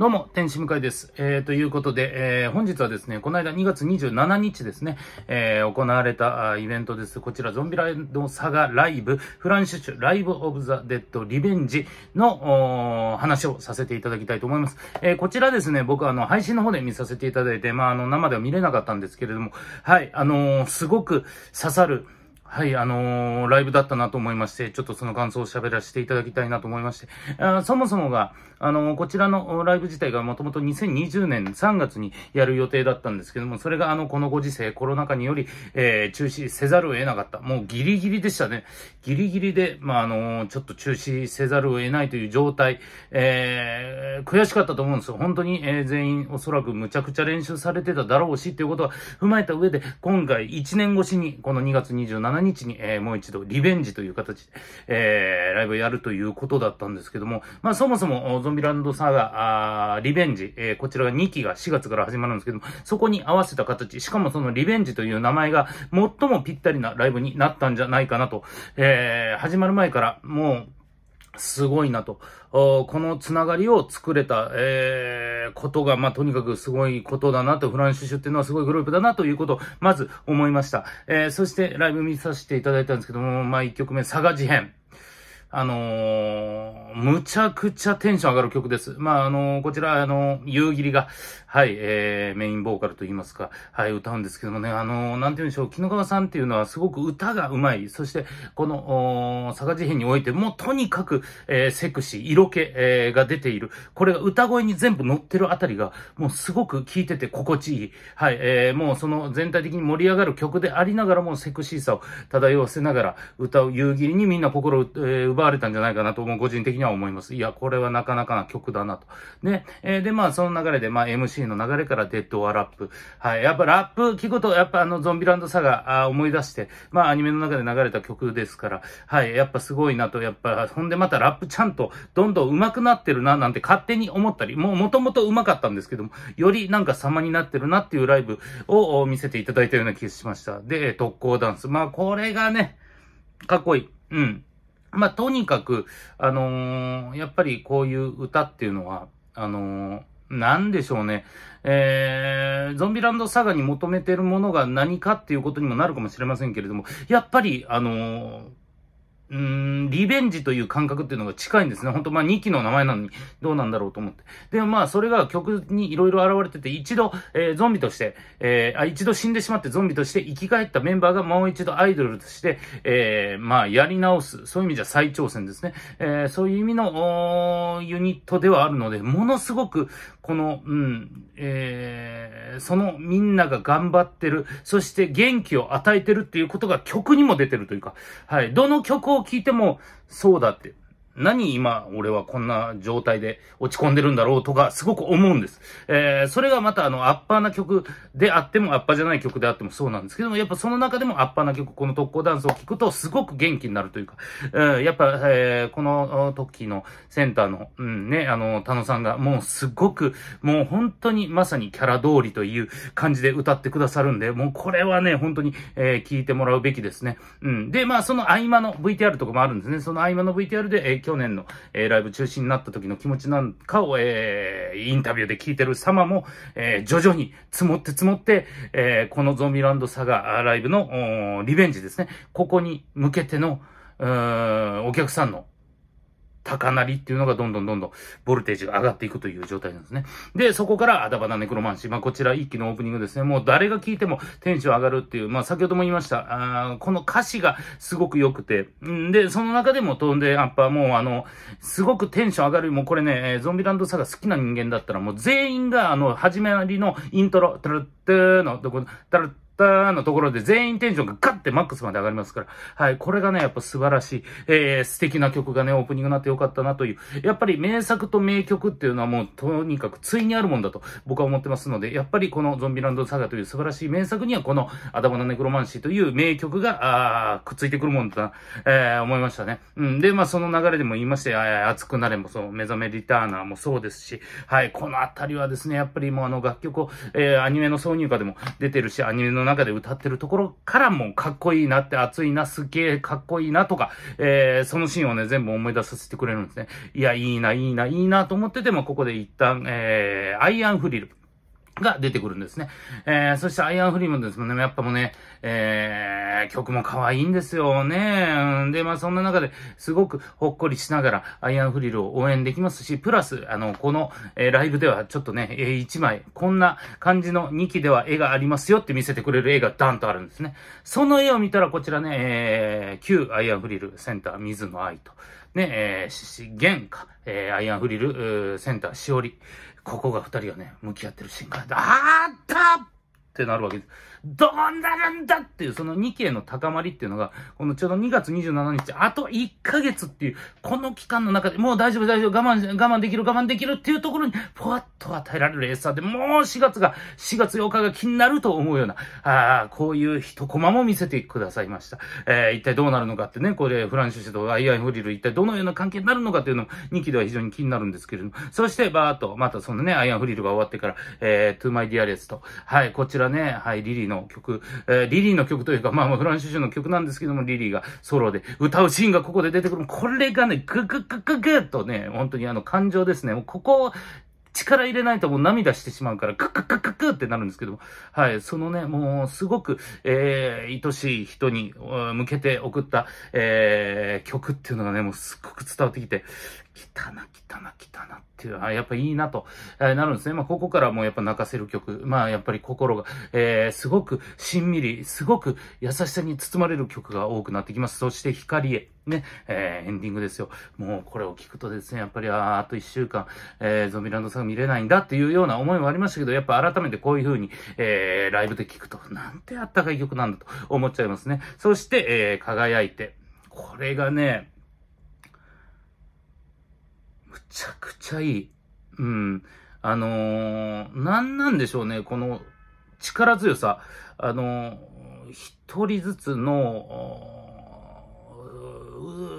どうも、天使向井です。えー、ということで、えー、本日はですね、この間2月27日ですね、えー、行われたイベントです。こちら、ゾンビライドサガライブ、フランシュシュ、ライブオブザ・デッド・リベンジの話をさせていただきたいと思います。えー、こちらですね、僕あの、配信の方で見させていただいて、まあ、あの、生では見れなかったんですけれども、はい、あのすごく刺さる、はい、あのー、ライブだったなと思いまして、ちょっとその感想を喋らせていただきたいなと思いまして、あそもそもが、あのー、こちらのライブ自体がもともと2020年3月にやる予定だったんですけども、それがあの、このご時世、コロナ禍により、えー、中止せざるを得なかった。もうギリギリでしたね。ギリギリで、まあ、あのちょっと中止せざるを得ないという状態、え悔しかったと思うんですよ。本当に、え全員おそらくむちゃくちゃ練習されてただろうし、ということは踏まえた上で、今回1年越しに、この2月27日17日に、えー、もう一度リベンジという形で、えー、ライブをやるということだったんですけども、まあそもそもゾンビランドサーガー、リベンジ、えー、こちらが2期が4月から始まるんですけども、そこに合わせた形、しかもそのリベンジという名前が最もぴったりなライブになったんじゃないかなと、えー、始まる前からもうすごいなと。このつながりを作れた、えー、ことが、まあ、とにかくすごいことだなと、フランシュシュっていうのはすごいグループだなということを、まず思いました。えー、そしてライブ見させていただいたんですけども、まあ、1曲目、佐賀事変。あのー、むちゃくちゃテンション上がる曲です。まあ、あのー、こちら、あのー、夕霧が、はい、えー、メインボーカルと言いますか、はい、歌うんですけどもね、あのー、なんて言うんでしょう、木野川さんっていうのはすごく歌がうまい。そして、この、お坂地編においても、とにかく、えー、セクシー、色気、えー、が出ている。これが歌声に全部乗ってるあたりが、もうすごく聴いてて心地いい。はい、えー、もうその全体的に盛り上がる曲でありながらも、セクシーさを漂わせながら歌う夕霧にみんな心を、えー、奪奪われたんじゃないかなと、思う個人的には思います。いや、これはなかなかな曲だなと。ね、えー、で、まあ、その流れで、まあ、MC の流れからデッドはラップ。はい、やっぱラップ聞くと、やっぱあの、ゾンビランドサガ、あ思い出して、まあ、アニメの中で流れた曲ですから、はい、やっぱすごいなと、やっぱ、ほんでまたラップちゃんと、どんどん上手くなってるな、なんて勝手に思ったり、もう、もともと上手かったんですけども、よりなんか様になってるなっていうライブを見せていただいたような気がしました。で、特攻ダンス。まあ、これがね、かっこいい。うん。まあ、とにかく、あのー、やっぱりこういう歌っていうのは、あのー、なんでしょうね。えー、ゾンビランドサガに求めてるものが何かっていうことにもなるかもしれませんけれども、やっぱり、あのーうん、リベンジという感覚っていうのが近いんですね。ほんとまあ2期の名前なのにどうなんだろうと思って。で、もまあそれが曲にいろいろ現れてて、一度、えー、ゾンビとして、えー、あ、一度死んでしまってゾンビとして生き返ったメンバーがもう一度アイドルとして、えー、まあやり直す。そういう意味じゃ再挑戦ですね。えそういう意味の、ユニットではあるので、ものすごく、この、うん、えそのみんなが頑張ってる、そして元気を与えてるっていうことが曲にも出てるというか、はい。どの曲を聞いても、そうだって。何今、俺はこんな状態で落ち込んでるんだろうとか、すごく思うんです。えー、それがまたあの、アッパーな曲であっても、アッパーじゃない曲であってもそうなんですけども、やっぱその中でもアッパーな曲、この特攻ダンスを聴くと、すごく元気になるというか、うん、やっぱ、えー、この時のセンターの、うん、ね、あの、田野さんが、もうすごく、もう本当にまさにキャラ通りという感じで歌ってくださるんで、もうこれはね、本当に、えー、聞いてもらうべきですね。うん。で、まあ、その合間の VTR とかもあるんですね。その合間の VTR で、えー去年の、えー、ライブ中止になった時の気持ちなんかを、えー、インタビューで聞いてる様も、えー、徐々に積もって積もって、えー、このゾンビランドサガライブのリベンジですね。ここに向けての、お客さんの高鳴りっていうのがどんどんどんどんボルテージが上がっていくという状態なんですね。で、そこからアダバダネクロマンシー。まあ、こちら一期のオープニングですね。もう誰が聞いてもテンション上がるっていう、まあ、先ほども言いました、あこの歌詞がすごく良くて、んで、その中でも飛んで、やっぱもうあの、すごくテンション上がる、もうこれね、ゾンビランドサが好きな人間だったらもう全員があの、始まりのイントロ、タルッテーの、どこ、タルッったのところで全員テンションがガッてマックスまで上がりますから、はい、これがね、やっぱ素晴らしい、えー、素敵な曲がね、オープニングになってよかったなという、やっぱり名作と名曲っていうのはもうとにかくついにあるもんだと僕は思ってますので、やっぱりこのゾンビランドサガという素晴らしい名作にはこの頭のネクロマンシーという名曲が、あくっついてくるもんだな、えー、思いましたね。うん。で、まあその流れでも言いまして、熱くなれもそう、目覚めリターナーもそうですし、はい、このあたりはですね、やっぱりもうあの楽曲を、えー、アニメの挿入歌でも出てるし、アニメの中で歌ってるところからもかっこいいなって熱いな、すげえかっこいいなとか、えー、そのシーンをね、全部思い出させてくれるんですね。いや、いいな、いいな、いいなと思ってても、ここで一旦、えー、アイアンフリル。が出てくるんですね。えー、そしてアイアンフリームですもんね、やっぱもうね、えー、曲も可愛いんですよね。で、まあそんな中ですごくほっこりしながらアイアンフリルを応援できますし、プラス、あの、この、えー、ライブではちょっとね、えー、1枚、こんな感じの2期では絵がありますよって見せてくれる絵がダンとあるんですね。その絵を見たらこちらね、えー、旧アイアンフリルセンター水の愛と。ね、えー、し、玄か、えー、アイアンフリル、センター、しおり。ここが二人がね、向き合ってるシーンが、あーったってなるわけです。どうなるんだっていう、その2期への高まりっていうのが、このちょうど2月27日、あと1ヶ月っていう、この期間の中で、もう大丈夫大丈夫、我慢、我慢できる我慢できるっていうところに、ぽわっと与えられるエッサーで、もう4月が、4月8日が気になると思うような、ああ、こういう一コマも見せてくださいました。えー、一体どうなるのかってね、これ、フランシュシアイアンフリル、一体どのような関係になるのかっていうのも、2期では非常に気になるんですけれども、そして、バーっと、またそのね、アイアンフリルが終わってから、えー、トゥーマイディアレスと、はい、こちらね、はい、リリーの曲、えー、リリーの曲というか、まあまあフランシュシュの曲なんですけども、リリーがソロで歌うシーンがここで出てくる。これがね、グググググッとね、本当にあの感情ですね。もうここ、力入れないともう涙してしまうから、クククククってなるんですけども、はい、そのね、もうすごく、えー、愛しい人に向けて送った、えー、曲っていうのがね、もうすっごく伝わってきて、汚、汚、汚っていう、あやっぱいいなと、えー、なるんですね。まあ、ここからもやっぱ泣かせる曲。まあ、やっぱり心が、えー、すごくしんみり、すごく優しさに包まれる曲が多くなってきます。そして、光へ。ね、えー、エンディングですよ。もうこれを聞くとですね、やっぱり、ああと1週間、えー、ゾンビランドさん見れないんだっていうような思いもありましたけど、やっぱ改めてこういう風に、えー、ライブで聞くと、なんてあったかい曲なんだと思っちゃいますね。そして、えー、輝いて。これがね、むちゃくちゃいい。うん。あのー、なんなんでしょうね、この力強さ。あのー、一人ずつの、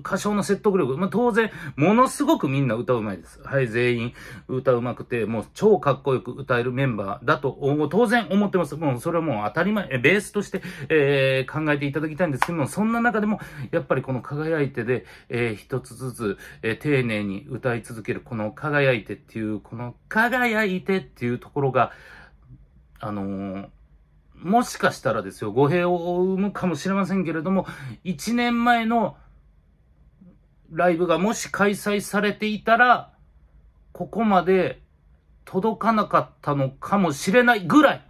歌唱の説得力、まあ、当然、ものすごくみんな歌うまいです。はい、全員歌うまくて、もう超かっこよく歌えるメンバーだと、当然思ってます。もうそれはもう当たり前、ベースとして、えー、考えていただきたいんですけども、そんな中でも、やっぱりこの輝いてで、えー、一つずつ、えー、丁寧に歌い続ける、この輝いてっていう、この輝いてっていうところが、あのーもしかしたらですよ、語弊を生むかもしれませんけれども、1年前のライブがもし開催されていたら、ここまで届かなかったのかもしれないぐらい、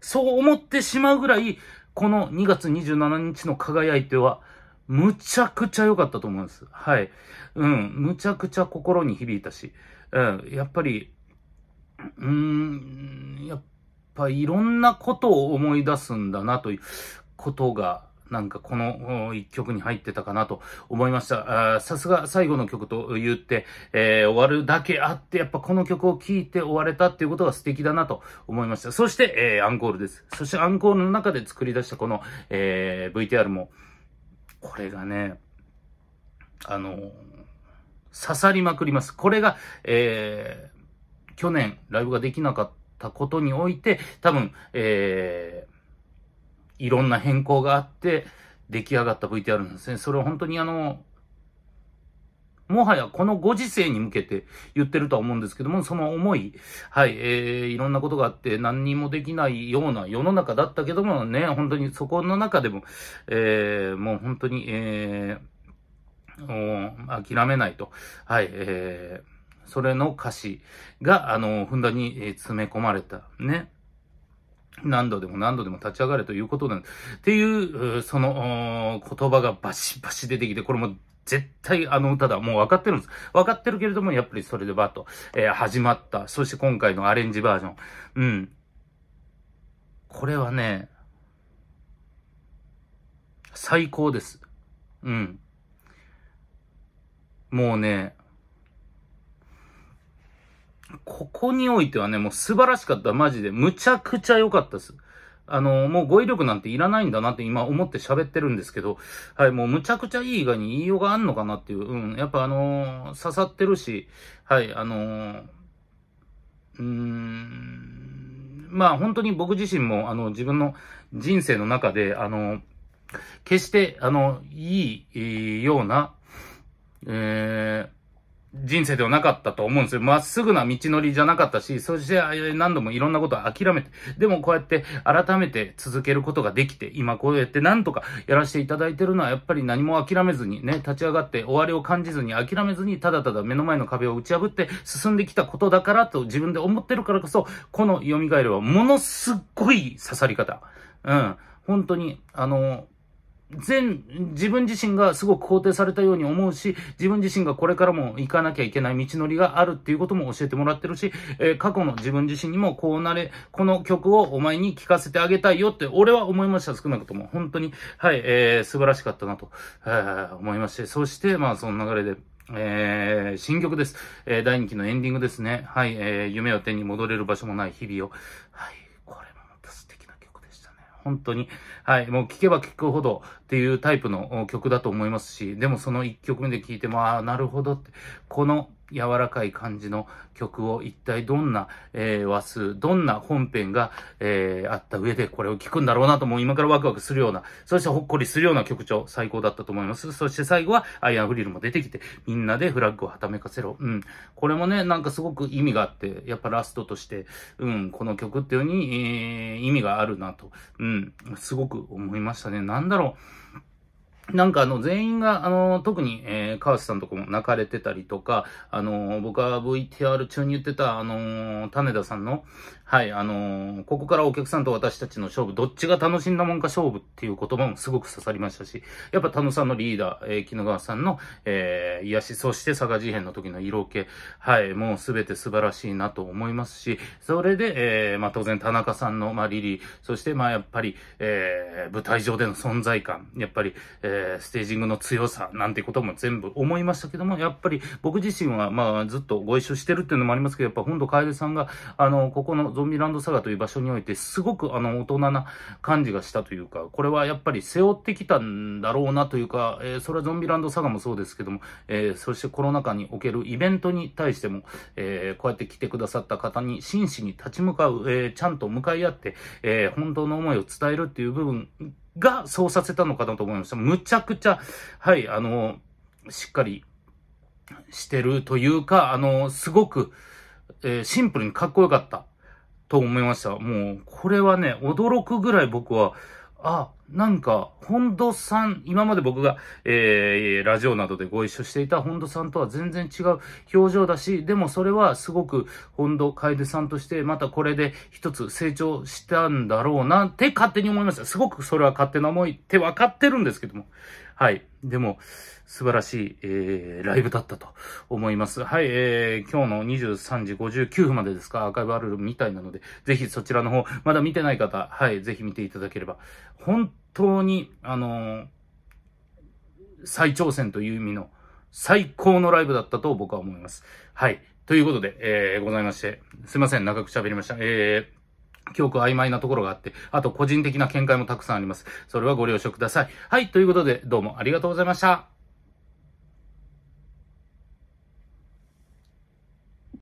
そう思ってしまうぐらい、この2月27日の輝いては、むちゃくちゃ良かったと思うんです。はい。うん。むちゃくちゃ心に響いたし。うん。やっぱり、うーん。やっぱいろんなことを思い出すんだなということがなんかこの一曲に入ってたかなと思いました。さすが最後の曲と言って、えー、終わるだけあって、やっぱこの曲を聴いて終われたっていうことが素敵だなと思いました。そして、えー、アンコールです。そしてアンコールの中で作り出したこの、えー、VTR も、これがね、あの、刺さりまくります。これが、えー、去年ライブができなかったことにおいて、多分、えー、いろんな変更があって、出来上がった VTR なんですね。それは本当にあの、もはやこのご時世に向けて言ってるとは思うんですけども、その思い、はい、えー、いろんなことがあって何にもできないような世の中だったけどもね、本当にそこの中でも、えー、もう本当に、えー、諦めないと。はい、えー、それの歌詞が、あの、ふんだんに詰め込まれた、ね。何度でも何度でも立ち上がれということなんっていう、その、言葉がバシバシ出てきて、これも絶対あの歌だ。もう分かってるんです。分かってるけれども、やっぱりそれでバッと、えー、始まった。そして今回のアレンジバージョン。うん。これはね、最高です。うん。もうね、ここにおいてはね、もう素晴らしかった。マジで。むちゃくちゃ良かったです。あの、もう語彙力なんていらないんだなって今思って喋ってるんですけど、はい、もうむちゃくちゃいい画に言いようがあんのかなっていう、うん、やっぱあのー、刺さってるし、はい、あのー、うーん、まあ本当に僕自身も、あの、自分の人生の中で、あの、決して、あの、いい、いいような、えー、人生ではなかったと思うんですよ。まっすぐな道のりじゃなかったし、そして何度もいろんなことを諦めて、でもこうやって改めて続けることができて、今こうやって何とかやらせていただいてるのは、やっぱり何も諦めずにね、立ち上がって終わりを感じずに諦めずに、ただただ目の前の壁を打ち破って進んできたことだからと自分で思ってるからこそ、この蘇りはものすっごい刺さり方。うん。本当に、あの、全、自分自身がすごく肯定されたように思うし、自分自身がこれからも行かなきゃいけない道のりがあるっていうことも教えてもらってるし、えー、過去の自分自身にもこうなれ、この曲をお前に聴かせてあげたいよって、俺は思いました、少なくとも。本当に、はい、えー、素晴らしかったなと、え思いまして、そして、まあ、その流れで、えー、新曲です。えー、第2期のエンディングですね。はい、えー、夢を手に戻れる場所もない日々を。はい本当に。はい。もう聴けば聴くほどっていうタイプの曲だと思いますし、でもその1曲目で聴いても、ああ、なるほどって。この柔らかい感じの曲を一体どんな、えー、和数、どんな本編が、えー、あった上でこれを聴くんだろうなともう今からワクワクするような、そしてほっこりするような曲調、最高だったと思います。そして最後はアイアンフリルも出てきて、みんなでフラッグをはためかせろ。うん。これもね、なんかすごく意味があって、やっぱラストとして、うん、この曲っていうに、えー、意味があるなと、うん、すごく思いましたね。なんだろう。なんかあの全員が、あの、特に、えー、川瀬さんとかも泣かれてたりとか、あの、僕は VTR 中に言ってた、あの、種田さんの、はい、あの、ここからお客さんと私たちの勝負、どっちが楽しんだもんか勝負っていう言葉もすごく刺さりましたし、やっぱ田野さんのリーダー、えー、木野川さんの、えー、癒し、そして佐賀事変の時の色気、はい、もうすべて素晴らしいなと思いますし、それで、えー、まあ、当然田中さんの、まあ、リリー、そして、まあ、やっぱり、えー、舞台上での存在感、やっぱり、えーえー、ステージングの強さなんてことも全部思いましたけども、やっぱり僕自身は、まあ、ずっとご一緒してるっていうのもありますけど、やっぱ本土楓さんが、あの、ここのゾンビランドサガという場所において、すごく、あの、大人な感じがしたというか、これはやっぱり背負ってきたんだろうなというか、えー、それはゾンビランドサガもそうですけども、えー、そしてコロナ禍におけるイベントに対しても、えこうやって来てくださった方に真摯に立ち向かう、えちゃんと向かい合って、え本当の思いを伝えるっていう部分がそうさせたのかなと思いました。むちゃくちゃ、はい、あの、しっかりしてるというか、あの、すごく、えー、シンプルにかっこよかったと思いました。もう、これはね、驚くぐらい僕は、あ、なんか、本土さん、今まで僕が、えー、ラジオなどでご一緒していた本土さんとは全然違う表情だし、でもそれはすごく本土楓さんとして、またこれで一つ成長したんだろうなって勝手に思いました。すごくそれは勝手な思いって分かってるんですけども。はい。でも、素晴らしい、えー、ライブだったと思います。はい、えー、今日の23時59分までですか、アーカイブあるみたいなので、ぜひそちらの方、まだ見てない方、はい、ぜひ見ていただければ、本当に、あのー、再挑戦という意味の、最高のライブだったと僕は思います。はい。ということで、えー、ございまして、すいません、長く喋りました。えー記憶曖昧なところがあって、あと個人的な見解もたくさんあります。それはご了承ください。はい、ということで、どうもありがとうございました。